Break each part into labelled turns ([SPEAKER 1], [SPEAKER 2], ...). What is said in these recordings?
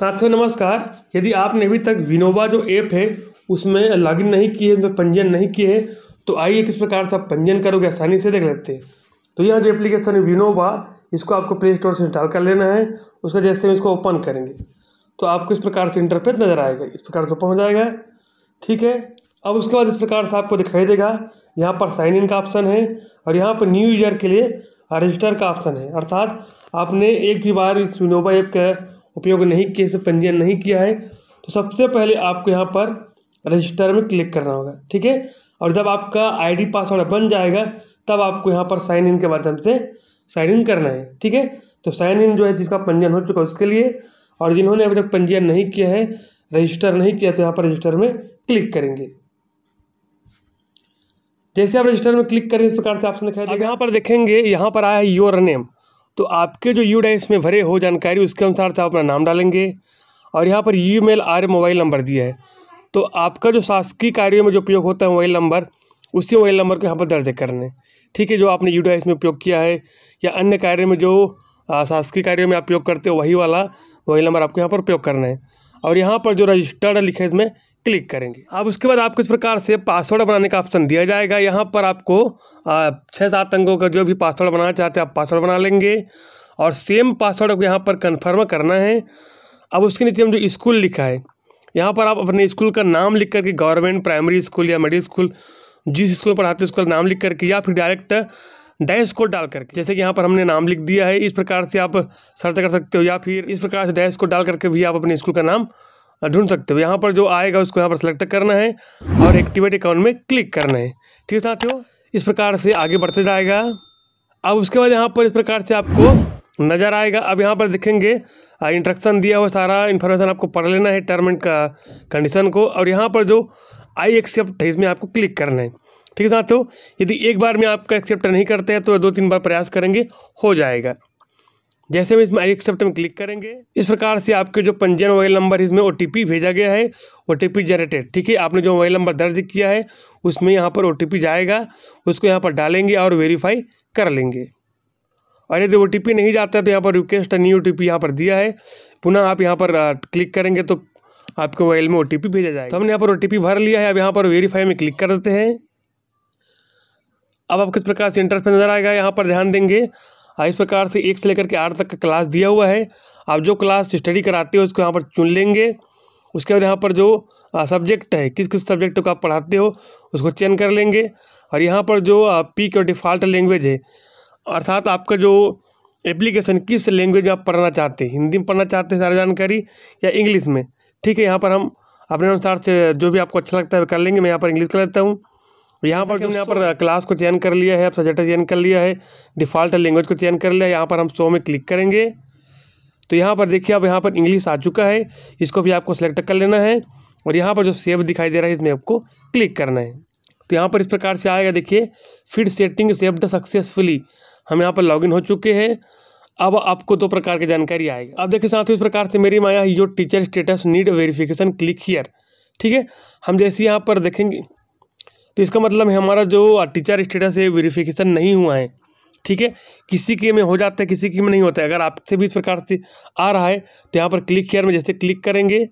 [SPEAKER 1] साथियों नमस्कार यदि आपने अभी तक विनोवा जो ऐप है उसमें लॉगिन नहीं किए उसमें पंजीयन नहीं किए हैं तो आइए किस प्रकार से आप पंजीयन करोगे आसानी से देख लेते हैं तो यह जो एप्लीकेशन है विनोवा इसको आपको प्ले स्टोर से इंस्टॉल कर लेना है उसका जैसे हम इसको ओपन करेंगे तो आपको इस प्रकार से इंटरफेस नज़र आएगा इस प्रकार से ओपन हो जाएगा ठीक है अब उसके बाद इस प्रकार से आपको दिखाई देगा यहाँ पर साइन इन का ऑप्शन है और यहाँ पर न्यू ईयर के लिए रजिस्टर का ऑप्शन है अर्थात आपने एक भी बार इस विनोवा ऐप का उपयोग नहीं किए इसे पंजीयन नहीं किया है तो सबसे पहले आपको यहाँ पर रजिस्टर में क्लिक करना होगा ठीक है और जब आपका आईडी पासवर्ड बन जाएगा तब आपको यहाँ पर साइन इन के माध्यम से साइन इन करना है ठीक है तो साइन इन जो है जिसका पंजीयन हो चुका है उसके लिए और जिन्होंने अभी तक पंजीयन नहीं किया है रजिस्टर नहीं किया तो यहाँ पर रजिस्टर में क्लिक करेंगे जैसे आप रजिस्टर में क्लिक करें इस प्रकार से आपसे दिखाई यहाँ पर देखेंगे यहाँ पर आया है योर नेम तो आपके जो यू डाइस में भरे हो जानकारी उसके अनुसार से तो आप अपना नाम डालेंगे और यहाँ पर email or mobile number दिया है तो आपका जो शासकीय कार्यों में जो उपयोग होता है मोबाइल नंबर उसी मोबाइल नंबर को यहाँ पर दर्ज करने ठीक है जो आपने यू में उपयोग किया है या अन्य कार्य में जो शासकीय कार्यों में आप उपयोग करते हो वही वाला मोबाइल नंबर आपको यहाँ पर उपयोग करना है और यहाँ पर जो रजिस्टर्ड लिखे इसमें क्लिक करेंगे अब उसके बाद आपको इस प्रकार से पासवर्ड बनाने का ऑप्शन दिया जाएगा यहाँ पर आपको छः सात अंकों का जो भी पासवर्ड बनाना चाहते हैं आप पासवर्ड बना लेंगे और सेम पासवर्ड को यहाँ पर कन्फर्म करना है अब उसके नीचे हम जो स्कूल लिखा है यहाँ पर आप अपने स्कूल का नाम लिख करके गवर्नमेंट प्राइमरी स्कूल या मिडिल स्कूल जिस स्कूल में पढ़ाते हैं उसका नाम लिख करके या फिर डायरेक्ट डैश कोड डाल करके जैसे कि यहाँ पर हमने नाम लिख दिया है इस प्रकार से आप सर्च कर सकते हो या फिर इस प्रकार से डैश कोड डाल करके भी आप अपने स्कूल का नाम हाँ, ढूंढ सकते हो यहाँ पर जो आएगा उसको यहाँ पर सेलेक्ट करना है और एक्टिवेट अकाउंट में क्लिक करना है ठीक है साथियों इस प्रकार से आगे बढ़ते जाएगा अब उसके बाद यहाँ पर इस प्रकार से आपको नज़र आएगा अब यहाँ पर देखेंगे इंट्रक्शन दिया हुआ सारा इन्फॉर्मेशन आपको पढ़ लेना है टर्म एंड का कंडीशन को और यहाँ पर जो आई एक्सेप्ट है इसमें आपको क्लिक करना है ठीक है साथियों यदि एक बार में आपका एक्सेप्ट नहीं करते हैं तो दो तीन बार प्रयास करेंगे हो जाएगा जैसे हम इसमें एक्सेप्ट में क्लिक करेंगे इस प्रकार से आपके जो पंजीयन मोबाइल नंबर इसमें ओ भेजा गया है ओ जनरेटेड ठीक है आपने जो मोबाइल नंबर दर्ज किया है उसमें यहाँ पर ओ जाएगा उसको यहाँ पर डालेंगे और वेरीफाई कर लेंगे और यदि ओ नहीं जाता है तो यहाँ पर रिक्वेस्ट न्यू ओ टी यहाँ पर दिया है पुनः आप यहाँ पर क्लिक करेंगे तो आपके मोबाइल में ओ भेजा जाएगा तो हमने यहाँ पर ओ भर लिया है अब यहाँ पर वेरीफाई में क्लिक कर देते हैं अब आप किस प्रकार से इंटरफेस नज़र आएगा यहाँ पर ध्यान देंगे हाँ, इस प्रकार से एक से लेकर के आठ तक का क्लास दिया हुआ है आप जो क्लास स्टडी कराते हो उसको यहाँ पर चुन लेंगे उसके बाद यहाँ पर जो सब्जेक्ट है किस किस सब्जेक्ट को आप पढ़ाते हो उसको चयन कर लेंगे और यहाँ पर जो पी और डिफ़ॉल्ट लैंग्वेज है अर्थात आपका जो एप्लीकेशन किस लैंग्वेज में आप पढ़ना चाहते हैं हिंदी में पढ़ना चाहते हैं सारी जानकारी या इंग्लिश में ठीक है यहाँ पर हम अपने अनुसार से जो भी आपको अच्छा लगता है कर लेंगे मैं यहाँ पर इंग्लिश कर लेता हूँ यहाँ पर हमने यहाँ पर क्लास को चयन कर लिया है अब सब्जेक्ट चयन कर लिया है डिफ़ॉल्ट लैंग्वेज को चयन कर लिया है यहाँ पर हम सो में क्लिक करेंगे तो यहाँ पर देखिए अब यहाँ पर इंग्लिश आ चुका है इसको भी आपको सेलेक्ट कर लेना है और यहाँ पर जो सेव दिखाई दे रहा है इसमें आपको क्लिक करना है तो यहाँ पर इस प्रकार से आएगा देखिए फिर सेटिंग सेव्ड सक्सेसफुली हम यहाँ पर लॉगिन हो चुके हैं अब आपको दो प्रकार की जानकारी आएगी अब देखिए साथ इस प्रकार से मेरी माया your teacher status need verification click here ठीक है हम जैसे यहाँ पर देखेंगे तो इसका मतलब है हमारा जो टीचर स्टेटस है वेरिफिकेशन नहीं हुआ है ठीक है किसी के में हो जाता है किसी के में नहीं होता है अगर आपसे भी इस प्रकार से आ रहा है तो यहाँ पर क्लिक केयर में जैसे क्लिक करेंगे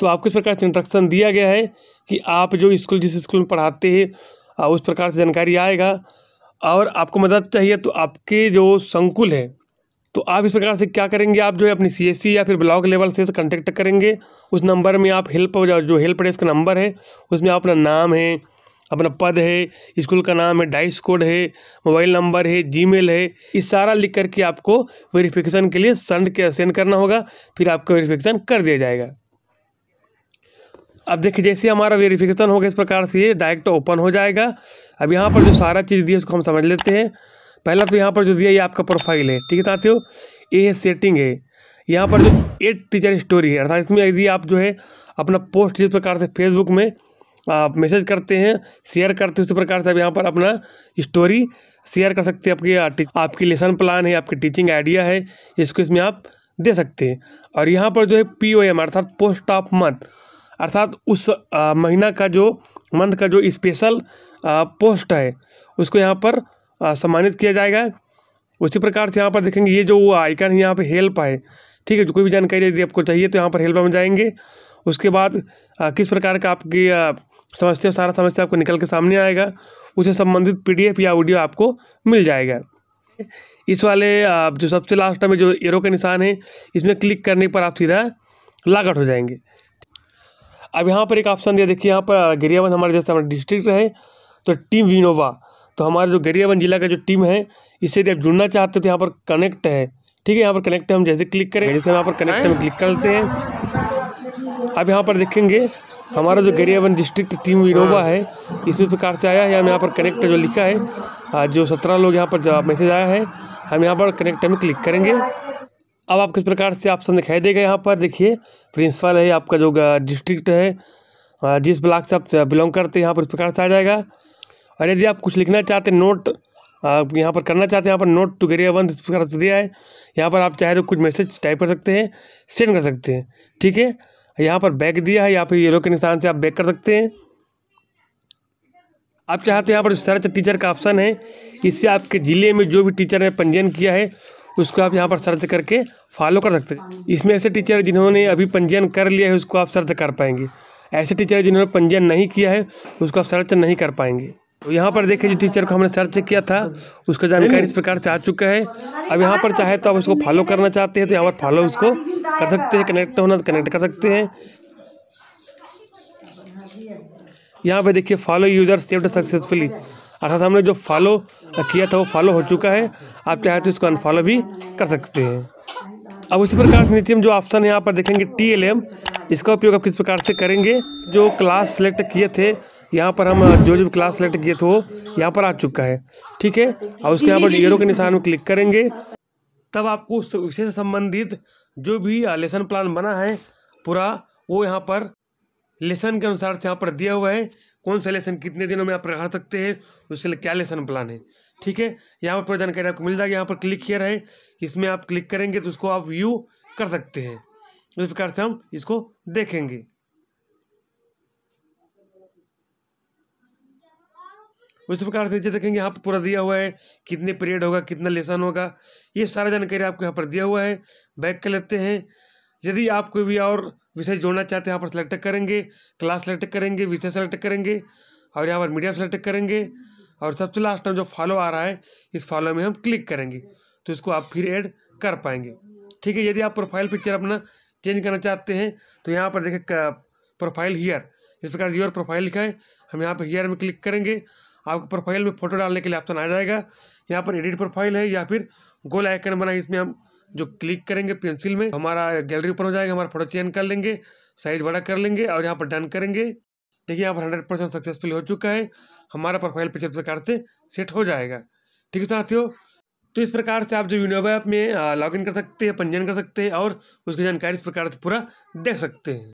[SPEAKER 1] तो आपको इस प्रकार से इंस्ट्रक्शन दिया गया है कि आप जो स्कूल जिस स्कूल में पढ़ाते हैं उस प्रकार से जानकारी आएगा और आपको मदद चाहिए तो आपके जो संकुल है तो आप इस प्रकार से क्या करेंगे आप जो है अपनी सी या फिर ब्लॉक लेवल से कॉन्टेक्ट करेंगे उस नंबर में आप हेल्प जो हेल्प डेस्क का नंबर है उसमें आप अपना नाम है अपना पद है स्कूल का नाम है डाइस कोड है मोबाइल नंबर है जीमेल है ये सारा लिख करके आपको वेरिफिकेशन के लिए सेंड के सेंड करना होगा फिर आपका वेरिफिकेशन कर दिया जाएगा अब देखिए जैसे हमारा वेरिफिकेशन होगा इस प्रकार से ये डायरेक्ट ओपन हो जाएगा अब यहाँ पर जो सारा चीज़ दी है उसको हम समझ लेते हैं पहला तो यहाँ पर जो दिया ये आपका प्रोफाइल है ठीक है साथियों ये है सेटिंग है यहाँ पर जो एट टीचर स्टोरी है अर्थात इसमें यदि आप जो है अपना पोस्ट जिस प्रकार से फेसबुक में आप मैसेज करते हैं शेयर करते हैं उसी प्रकार से आप यहाँ पर अपना स्टोरी शेयर कर सकते हैं आपकी आपकी लेसन प्लान है आपकी टीचिंग आइडिया है इसको इसमें आप दे सकते हैं और यहाँ पर जो है पी ओ एम अर्थात पोस्ट ऑफ मंथ अर्थात उस महीना का जो मंथ का जो स्पेशल पोस्ट है उसको यहाँ पर सम्मानित किया जाएगा उसी प्रकार से यहाँ पर देखेंगे ये जो आइकन है यहाँ पर हेल्प है ठीक है जो कोई भी जानकारी यदि आपको चाहिए तो यहाँ पर हेल्प में जाएंगे उसके बाद किस प्रकार का आपकी समझते हो सारा समस्या आपको निकल के सामने आएगा उसे संबंधित पीडीएफ या ऑडियो आपको मिल जाएगा इस वाले आप जो सबसे लास्ट में जो एरो का निशान है इसमें क्लिक करने पर आप सीधा लागत हो जाएंगे अब यहाँ पर एक ऑप्शन दिया देखिए यहाँ पर गरियाबंद हमारे जैसे हमारे डिस्ट्रिक्ट है तो टीम विनोवा तो हमारा जो गरियाबंद जिला का जो टीम है इससे यदि आप जुड़ना चाहते हो तो यहाँ पर कनेक्ट है ठीक है यहाँ पर कनेक्ट हम जैसे क्लिक करें जैसे यहाँ पर कनेक्ट हम क्लिक करते हैं अब यहाँ पर देखेंगे हमारा जो गरियाबंद डिस्ट्रिक्ट टीम विनोवा है इसी प्रकार से आया है हम यहाँ पर कनेक्ट जो लिखा है जो सत्रह लोग यहाँ पर जवाब मैसेज आया है हम यहाँ पर कनेक्ट में क्लिक करेंगे अब आप किस प्रकार से ऑप्शन दिखाई देगा यहाँ पर देखिए प्रिंसिपल है आपका जो डिस्ट्रिक्ट है जिस ब्लॉक से आप बिलोंग करते हैं यहाँ पर इस प्रकार से आ जाएगा और यदि आप कुछ लिखना चाहते हैं नोट आप यहाँ पर करना चाहते हैं यहाँ पर नोट टू गरियाबंद इस प्रकार से दिया है यहाँ पर आप चाहे तो कुछ मैसेज टाइप कर सकते हैं सेंड कर सकते हैं ठीक है यहाँ पर बैक दिया है यहाँ पर येलो के निशान से आप बैक कर सकते हैं आप चाहते हैं यहाँ पर सर्च टीचर का ऑप्शन है इससे आपके ज़िले में जो भी टीचर ने पंजीयन किया है उसको आप यहाँ पर सर्च करके फॉलो कर सकते हैं इसमें ऐसे टीचर जिन्होंने अभी पंजीयन कर लिया है उसको आप सर्च कर पाएंगे ऐसे टीचर जिन्होंने पंजीयन नहीं किया है उसको आप सर्च नहीं कर पाएंगे तो यहाँ पर देखिए जो टीचर को हमने सर्च किया था उसका जानकारी इस प्रकार से आ चुका है अब यहाँ पर चाहे तो आप उसको फॉलो करना चाहते हैं तो यहाँ पर फॉलो उसको कर सकते हैं कनेक्ट होना तो कनेक्ट कर सकते हैं यहाँ पर देखिए फॉलो यूजर सेव्ड सक्सेसफुली अर्थात हमने जो फॉलो किया था वो फॉलो हो चुका है आप चाहे तो इसको अनफॉलो भी कर सकते हैं अब उसी प्रकार से नीतिम में जो ऑप्शन यहाँ पर देखेंगे टी एल एम इसका उपयोग आप किस प्रकार से करेंगे जो क्लास सेलेक्ट किए थे यहाँ पर हम जो जो क्लास सेलेक्ट किए थे वो यहाँ पर आ चुका है ठीक है और उसके यहाँ पर एरो के निशान में क्लिक करेंगे तब आपको उस विषय से संबंधित जो भी लेसन प्लान बना है पूरा वो यहाँ पर लेसन के अनुसार से यहाँ पर दिया हुआ है कौन सा लेसन कितने दिनों में आप रखा सकते हैं उसके लिए क्या लेसन प्लान है ठीक है यहाँ पर पूरा जानकारी आपको मिल जाएगी यहाँ पर क्लिक किया रहे इसमें आप क्लिक करेंगे तो उसको आप व्यू कर सकते हैं इस प्रकार से हम इसको देखेंगे उस प्रकार से नीचे देखेंगे यहाँ पर पूरा दिया हुआ है कितने पीरियड होगा कितना लेसन होगा ये सारा जानकारी आपको यहाँ पर दिया हुआ है बैक कर लेते हैं यदि आप कोई भी और विषय जोड़ना चाहते हैं यहाँ पर सेलेक्ट करेंगे क्लास सेलेक्ट करेंगे विषय सेलेक्ट करेंगे और यहाँ पर मीडिया सेलेक्ट करेंगे और सबसे लास्ट में जो फॉलो आ रहा है इस फॉलो में हम क्लिक करेंगे तो इसको आप फिर ऐड कर पाएंगे ठीक है यदि आप प्रोफाइल पिक्चर अपना चेंज करना चाहते हैं तो यहाँ पर देखें प्रोफाइल हीयर इस प्रकार योर प्रोफाइल लिखा है हम यहाँ पर हीयर में क्लिक करेंगे आपको प्रोफाइल में फ़ोटो डालने के लिए ऑप्शन आ जाएगा यहाँ पर एडिट प्रोफाइल है या फिर गोल आइकन बना इसमें हम जो क्लिक करेंगे पेंसिल में हमारा गैलरी ओपन हो जाएगा हमारा फोटो चेंज कर लेंगे साइज बड़ा कर लेंगे और यहाँ पर डन करेंगे देखिए यहाँ पर हंड्रेड परसेंट सक्सेसफुल हो चुका है हमारा प्रोफाइल पिक्चर प्रकार से सेट हो जाएगा ठीक है साथियों तो इस प्रकार से आप जो यूनोवा ऐप में लॉगिन कर सकते हैं पंजीयन कर सकते हैं और उसकी जानकारी इस प्रकार से पूरा देख सकते हैं